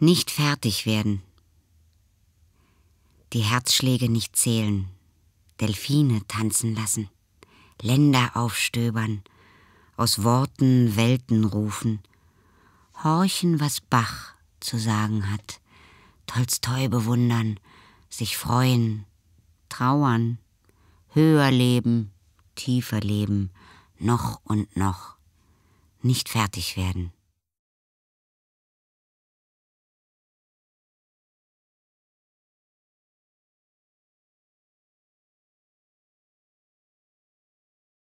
Nicht fertig werden. Die Herzschläge nicht zählen. Delfine tanzen lassen. Länder aufstöbern. Aus Worten Welten rufen. Horchen, was Bach zu sagen hat. Tolstoi bewundern. Sich freuen. Trauern. Höher leben. Tiefer leben. Noch und noch. Nicht fertig werden.